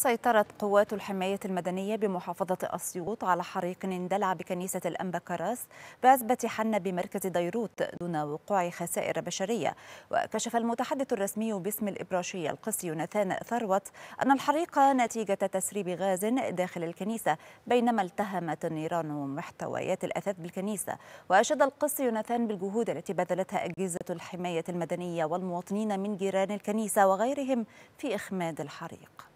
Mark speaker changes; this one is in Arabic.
Speaker 1: سيطرت قوات الحماية المدنية بمحافظة أسيوط على حريق اندلع بكنيسة كراس بعزبة حنا بمركز ديروت دون وقوع خسائر بشرية وكشف المتحدث الرسمي باسم الإبراشية القسي يوناثان ثروت أن الحريق نتيجة تسريب غاز داخل الكنيسة بينما التهمت النيران محتويات الأثاث بالكنيسة وأشاد القسي يوناثان بالجهود التي بذلتها أجهزة الحماية المدنية والمواطنين من جيران الكنيسة وغيرهم في إخماد الحريق